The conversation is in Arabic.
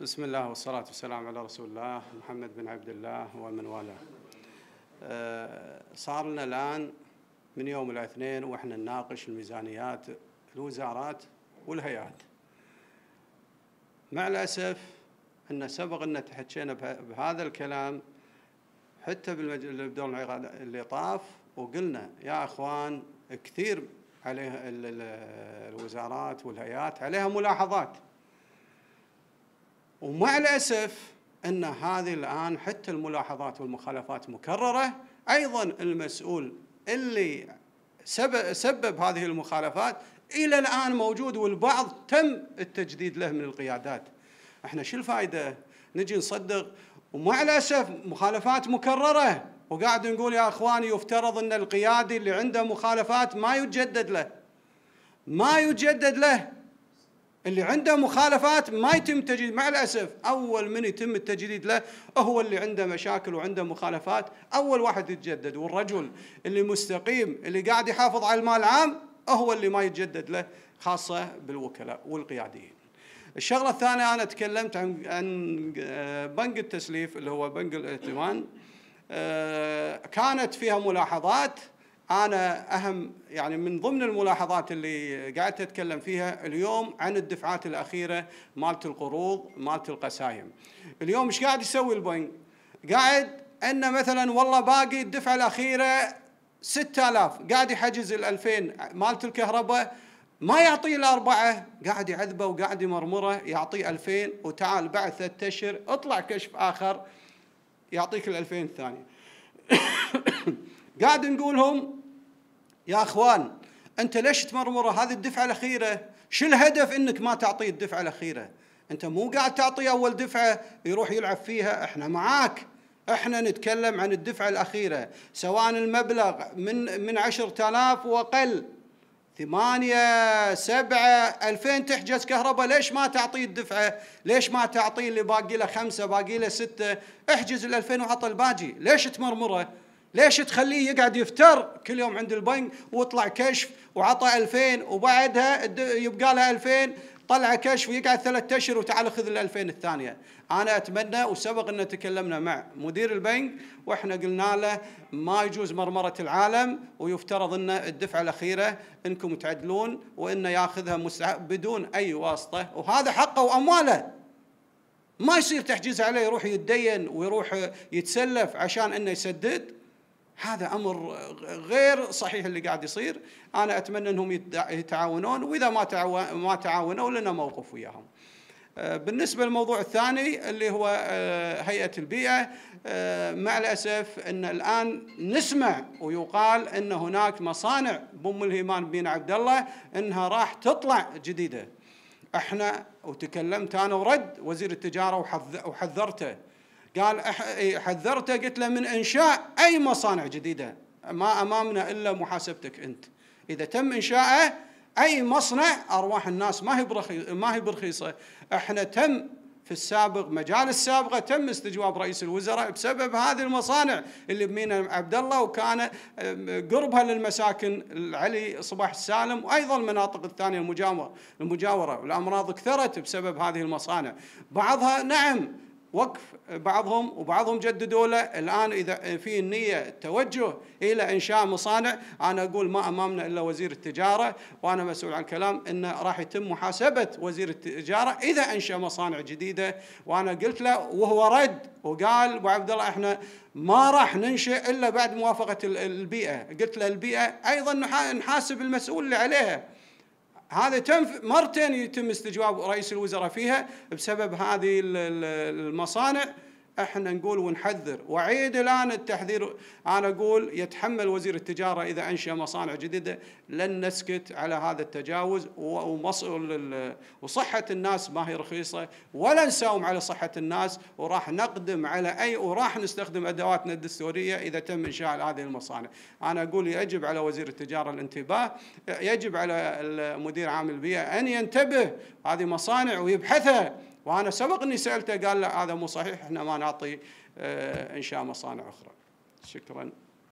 بسم الله والصلاة والسلام على رسول الله محمد بن عبد الله ومن والاه آه، صار لنا الآن من يوم الاثنين وإحنا نناقش الميزانيات الوزارات والهيئات مع الأسف أن سبق أن تحكينا بهذا الكلام حتى بالدور اللي طاف وقلنا يا أخوان كثير عليها الوزارات والهيئات عليها ملاحظات ومع الأسف أن هذه الآن حتى الملاحظات والمخالفات مكررة أيضا المسؤول اللي سبب, سبب هذه المخالفات إلى الآن موجود والبعض تم التجديد له من القيادات احنا شو الفائدة نجي نصدق ومع الأسف مخالفات مكررة وقاعد نقول يا أخواني يفترض أن القيادي اللي عنده مخالفات ما يجدد له ما يجدد له اللي عنده مخالفات ما يتم تجديد مع الاسف اول من يتم التجديد له هو اللي عنده مشاكل وعنده مخالفات اول واحد يتجدد والرجل اللي مستقيم اللي قاعد يحافظ على المال العام هو اللي ما يتجدد له خاصه بالوكلاء والقياديين. الشغله الثانيه انا تكلمت عن عن آه، بنك التسليف اللي هو بنك الائتمان آه، كانت فيها ملاحظات انا اهم يعني من ضمن الملاحظات اللي قعدت اتكلم فيها اليوم عن الدفعات الاخيره مالت القروض مالت القسايم. اليوم ايش قاعد يسوي البنك؟ قاعد ان مثلا والله باقي الدفعه الاخيره 6000 قاعد يحجز ال 2000 مالت الكهرباء ما يعطيه الأربعة قاعد يعذبه وقاعد يمرمره يعطيه 2000 وتعال بعد ثلاث أشهر اطلع كشف آخر يعطيك ال 2000 الثانية قاعد نقولهم يا اخوان انت ليش تمرمره هذه الدفعه الاخيره شو الهدف انك ما تعطيه الدفعه الاخيره انت مو قاعد تعطيه اول دفعه يروح يلعب فيها احنا معاك احنا نتكلم عن الدفعه الاخيره سواء المبلغ من من 10000 واقل ثمانية سبعة ألفين تحجز كهرباء ليش ما تعطيه الدفعة ليش ما تعطيه اللي باقي له خمسة باقي له ستة احجز الألفين وعطى الباقي ليش تمرمره ليش تخليه يقعد يفتر كل يوم عند البنك وطلع كشف وعطى 2000 وبعدها يبقى له 2000 طلع كشف ويقعد ثلاثة اشهر وتعال خذ ال 2000 الثانيه انا اتمنى وسبق ان تكلمنا مع مدير البنك واحنا قلنا له ما يجوز مرمره العالم ويفترض ان الدفعه الاخيره انكم تعدلون وانه ياخذها بدون اي واسطه وهذا حقه وامواله ما يصير تحجيز عليه يروح يتدين ويروح يتسلف عشان انه يسدد هذا امر غير صحيح اللي قاعد يصير انا اتمنى انهم يتعاونون واذا ما ما تعاونوا لنا موقف وياهم آه، بالنسبه للموضوع الثاني اللي هو آه، هيئه البيئه آه، مع الاسف ان الان نسمع ويقال ان هناك مصانع بام الهيمان بن عبد الله انها راح تطلع جديده احنا وتكلمت انا ورد وزير التجاره وحذرته قال حذرته قلت له من انشاء اي مصانع جديده ما امامنا الا محاسبتك انت اذا تم انشاء اي مصنع ارواح الناس ما هي ما هي برخيصه احنا تم في السابق مجال السابقة تم استجواب رئيس الوزراء بسبب هذه المصانع اللي بمينا عبد الله وكان قربها للمساكن العلي صباح السالم وأيضا المناطق الثانية المجاورة المجاورة والأمراض كثرت بسبب هذه المصانع بعضها نعم وقف بعضهم وبعضهم جددوا له الآن إذا في النية التوجه إلى إنشاء مصانع أنا أقول ما أمامنا إلا وزير التجارة وأنا مسؤول عن كلام أنه راح يتم محاسبة وزير التجارة إذا أنشأ مصانع جديدة وأنا قلت له وهو رد وقال أبو عبد الله إحنا ما راح ننشئ إلا بعد موافقة البيئة قلت له البيئة أيضا نحاسب المسؤول اللي عليها هذا تنف... مرتين يتم استجواب رئيس الوزراء فيها بسبب هذه المصانع احنا نقول ونحذر وعيد الان التحذير انا اقول يتحمل وزير التجاره اذا انشا مصانع جديده لن نسكت على هذا التجاوز وصحه الناس ما هي رخيصه ولا نساوم على صحه الناس وراح نقدم على اي وراح نستخدم ادواتنا الدستوريه اذا تم انشاء هذه المصانع. انا اقول يجب على وزير التجاره الانتباه يجب على المدير عام البيئه ان ينتبه هذه مصانع ويبحثها وانا سبق اني سالته قال لا هذا مو صحيح احنا ما نعطي آه، انشاء مصانع اخرى شكرا